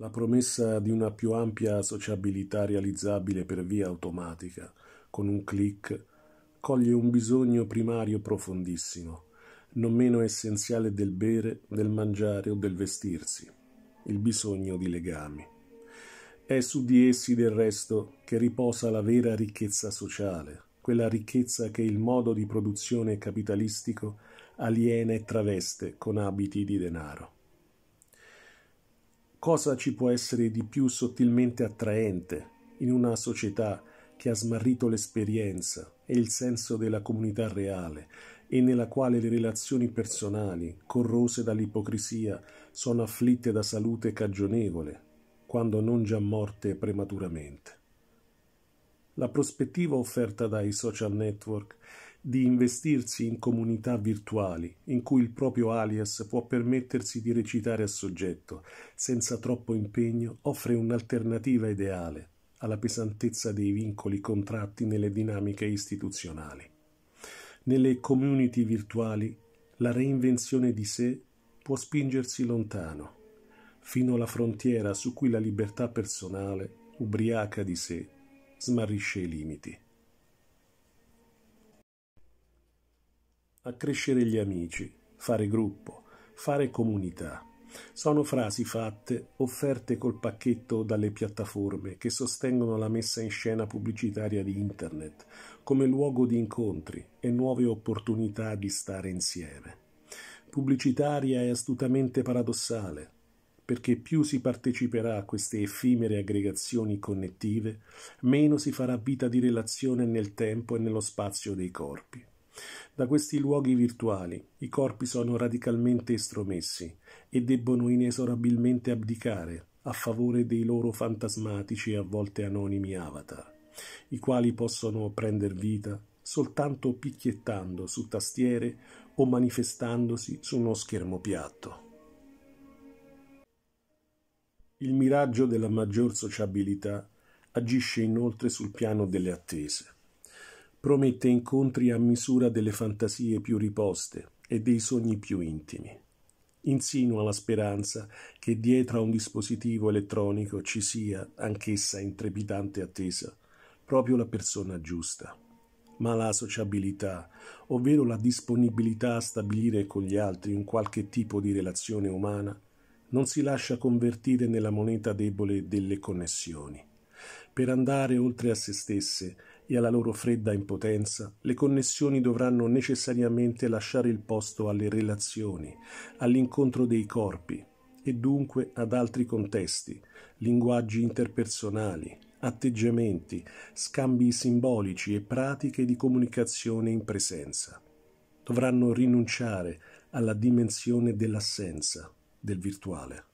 la promessa di una più ampia sociabilità realizzabile per via automatica, con un clic, coglie un bisogno primario profondissimo, non meno essenziale del bere, del mangiare o del vestirsi, il bisogno di legami. È su di essi del resto che riposa la vera ricchezza sociale, quella ricchezza che il modo di produzione capitalistico aliena e traveste con abiti di denaro. Cosa ci può essere di più sottilmente attraente in una società che ha smarrito l'esperienza e il senso della comunità reale e nella quale le relazioni personali, corrose dall'ipocrisia, sono afflitte da salute cagionevole, quando non già morte prematuramente? La prospettiva offerta dai social network di investirsi in comunità virtuali, in cui il proprio alias può permettersi di recitare a soggetto, senza troppo impegno, offre un'alternativa ideale alla pesantezza dei vincoli contratti nelle dinamiche istituzionali. Nelle community virtuali la reinvenzione di sé può spingersi lontano, fino alla frontiera su cui la libertà personale, ubriaca di sé, smarrisce i limiti. accrescere gli amici, fare gruppo, fare comunità. Sono frasi fatte, offerte col pacchetto dalle piattaforme che sostengono la messa in scena pubblicitaria di Internet come luogo di incontri e nuove opportunità di stare insieme. Pubblicitaria è astutamente paradossale, perché più si parteciperà a queste effimere aggregazioni connettive, meno si farà vita di relazione nel tempo e nello spazio dei corpi. Da questi luoghi virtuali i corpi sono radicalmente estromessi e debbono inesorabilmente abdicare a favore dei loro fantasmatici e a volte anonimi avatar, i quali possono prender vita soltanto picchiettando su tastiere o manifestandosi su uno schermo piatto. Il miraggio della maggior sociabilità agisce inoltre sul piano delle attese promette incontri a misura delle fantasie più riposte e dei sogni più intimi. Insinua la speranza che dietro a un dispositivo elettronico ci sia, anch'essa in trepidante attesa, proprio la persona giusta. Ma la sociabilità, ovvero la disponibilità a stabilire con gli altri un qualche tipo di relazione umana, non si lascia convertire nella moneta debole delle connessioni. Per andare oltre a se stesse, e alla loro fredda impotenza, le connessioni dovranno necessariamente lasciare il posto alle relazioni, all'incontro dei corpi e dunque ad altri contesti, linguaggi interpersonali, atteggiamenti, scambi simbolici e pratiche di comunicazione in presenza. Dovranno rinunciare alla dimensione dell'assenza, del virtuale.